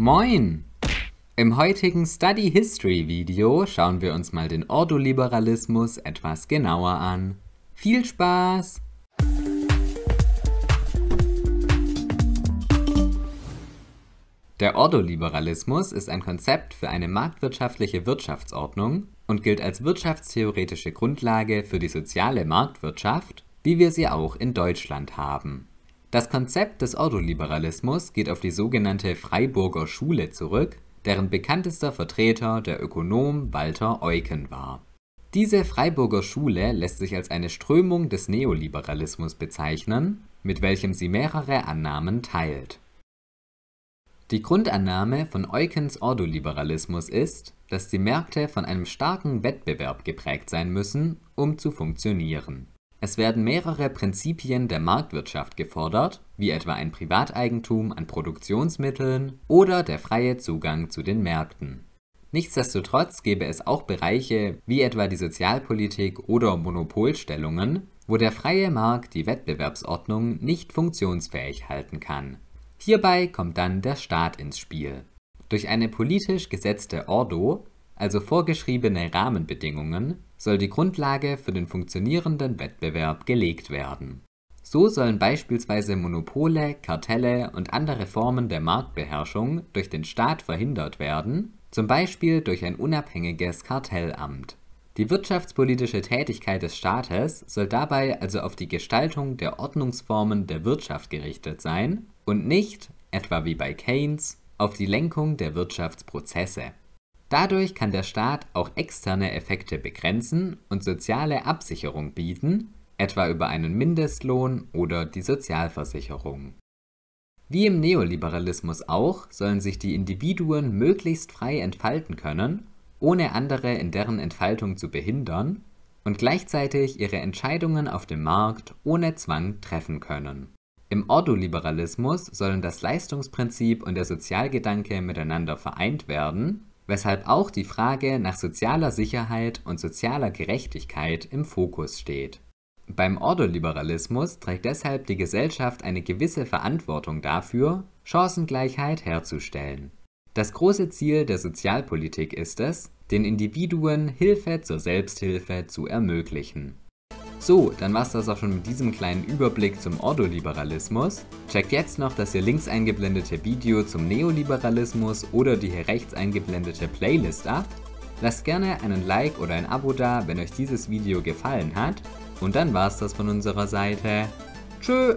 Moin! Im heutigen Study History Video schauen wir uns mal den Ordoliberalismus etwas genauer an. Viel Spaß! Der Ordoliberalismus ist ein Konzept für eine marktwirtschaftliche Wirtschaftsordnung und gilt als wirtschaftstheoretische Grundlage für die soziale Marktwirtschaft, wie wir sie auch in Deutschland haben. Das Konzept des Ordoliberalismus geht auf die sogenannte Freiburger Schule zurück, deren bekanntester Vertreter der Ökonom Walter Eucken war. Diese Freiburger Schule lässt sich als eine Strömung des Neoliberalismus bezeichnen, mit welchem sie mehrere Annahmen teilt. Die Grundannahme von Eukens Ordoliberalismus ist, dass die Märkte von einem starken Wettbewerb geprägt sein müssen, um zu funktionieren es werden mehrere Prinzipien der Marktwirtschaft gefordert, wie etwa ein Privateigentum an Produktionsmitteln oder der freie Zugang zu den Märkten. Nichtsdestotrotz gäbe es auch Bereiche wie etwa die Sozialpolitik oder Monopolstellungen, wo der freie Markt die Wettbewerbsordnung nicht funktionsfähig halten kann. Hierbei kommt dann der Staat ins Spiel. Durch eine politisch gesetzte Ordo also vorgeschriebene Rahmenbedingungen, soll die Grundlage für den funktionierenden Wettbewerb gelegt werden. So sollen beispielsweise Monopole, Kartelle und andere Formen der Marktbeherrschung durch den Staat verhindert werden, zum Beispiel durch ein unabhängiges Kartellamt. Die wirtschaftspolitische Tätigkeit des Staates soll dabei also auf die Gestaltung der Ordnungsformen der Wirtschaft gerichtet sein und nicht, etwa wie bei Keynes, auf die Lenkung der Wirtschaftsprozesse. Dadurch kann der Staat auch externe Effekte begrenzen und soziale Absicherung bieten, etwa über einen Mindestlohn oder die Sozialversicherung. Wie im Neoliberalismus auch, sollen sich die Individuen möglichst frei entfalten können, ohne andere in deren Entfaltung zu behindern und gleichzeitig ihre Entscheidungen auf dem Markt ohne Zwang treffen können. Im Ordoliberalismus sollen das Leistungsprinzip und der Sozialgedanke miteinander vereint werden weshalb auch die Frage nach sozialer Sicherheit und sozialer Gerechtigkeit im Fokus steht. Beim Ordoliberalismus trägt deshalb die Gesellschaft eine gewisse Verantwortung dafür, Chancengleichheit herzustellen. Das große Ziel der Sozialpolitik ist es, den Individuen Hilfe zur Selbsthilfe zu ermöglichen. So, dann war's das auch schon mit diesem kleinen Überblick zum Ordoliberalismus. Checkt jetzt noch das hier links eingeblendete Video zum Neoliberalismus oder die hier rechts eingeblendete Playlist ab. Lasst gerne einen Like oder ein Abo da, wenn euch dieses Video gefallen hat. Und dann war's das von unserer Seite. Tschö!